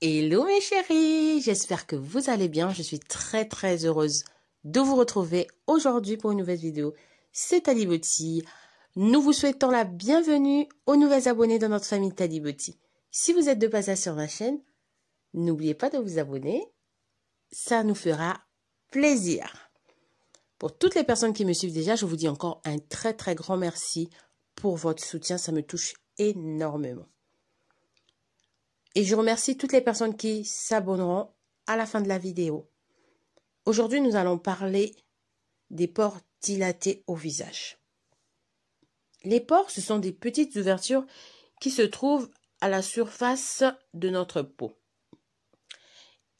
Hello mes chéris, j'espère que vous allez bien. Je suis très très heureuse de vous retrouver aujourd'hui pour une nouvelle vidéo. C'est Talibotti. Nous vous souhaitons la bienvenue aux nouveaux abonnés dans notre famille Talibotti. Si vous êtes de passage sur ma chaîne, n'oubliez pas de vous abonner. Ça nous fera plaisir. Pour toutes les personnes qui me suivent déjà, je vous dis encore un très très grand merci pour votre soutien. Ça me touche énormément et je remercie toutes les personnes qui s'abonneront à la fin de la vidéo. Aujourd'hui, nous allons parler des pores dilatés au visage. Les pores, ce sont des petites ouvertures qui se trouvent à la surface de notre peau.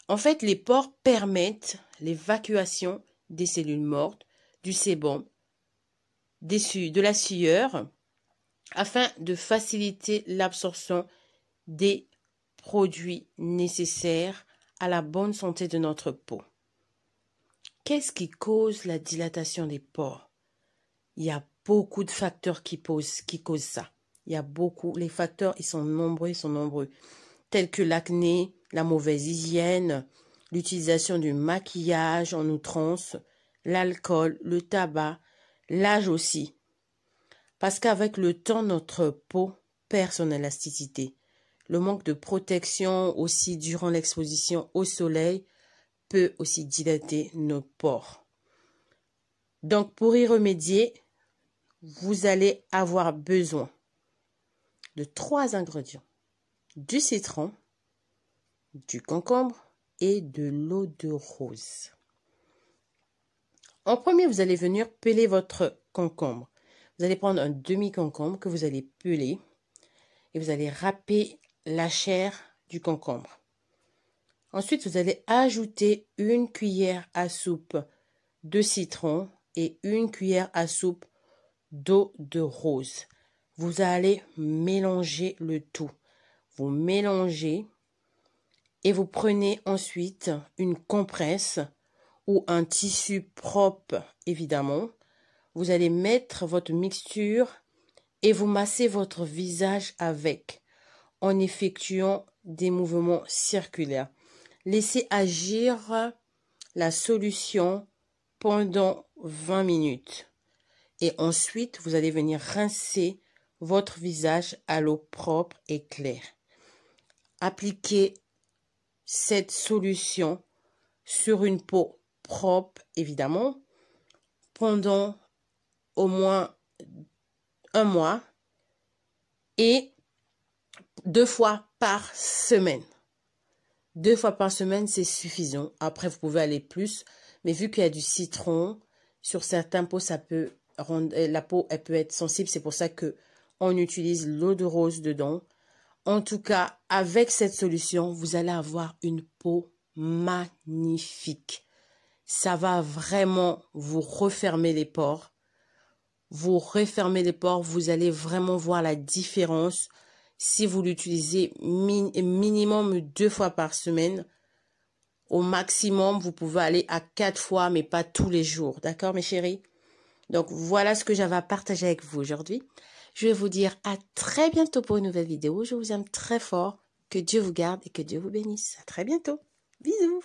En fait, les pores permettent l'évacuation des cellules mortes, du sébum, des de la sueur, afin de faciliter l'absorption des produits nécessaires à la bonne santé de notre peau. Qu'est-ce qui cause la dilatation des pores Il y a beaucoup de facteurs qui, posent, causent ça. Il y a beaucoup, les facteurs, ils sont nombreux, ils sont nombreux, tels que l'acné, la mauvaise hygiène, l'utilisation du maquillage en outrance, l'alcool, le tabac, l'âge aussi. Parce qu'avec le temps, notre peau perd son élasticité. Le manque de protection aussi durant l'exposition au soleil peut aussi dilater nos pores. Donc pour y remédier, vous allez avoir besoin de trois ingrédients. Du citron, du concombre et de l'eau de rose. En premier, vous allez venir peler votre concombre. Vous allez prendre un demi-concombre que vous allez peler et vous allez râper la chair du concombre. Ensuite, vous allez ajouter une cuillère à soupe de citron et une cuillère à soupe d'eau de rose. Vous allez mélanger le tout. Vous mélangez et vous prenez ensuite une compresse ou un tissu propre, évidemment. Vous allez mettre votre mixture et vous massez votre visage avec en effectuant des mouvements circulaires. Laissez agir la solution pendant 20 minutes. Et ensuite, vous allez venir rincer votre visage à l'eau propre et claire. Appliquez cette solution sur une peau propre, évidemment, pendant au moins un mois et deux fois par semaine. Deux fois par semaine, c'est suffisant. Après, vous pouvez aller plus. Mais vu qu'il y a du citron, sur certains peaux, ça peut rendre, euh, la peau, elle peut être sensible. C'est pour ça que on utilise l'eau de rose dedans. En tout cas, avec cette solution, vous allez avoir une peau magnifique. Ça va vraiment vous refermer les pores. Vous refermez les pores, vous allez vraiment voir la différence si vous l'utilisez minimum deux fois par semaine. Au maximum, vous pouvez aller à quatre fois, mais pas tous les jours. D'accord, mes chéris Donc, voilà ce que j'avais à partager avec vous aujourd'hui. Je vais vous dire à très bientôt pour une nouvelle vidéo. Je vous aime très fort. Que Dieu vous garde et que Dieu vous bénisse. À très bientôt. Bisous.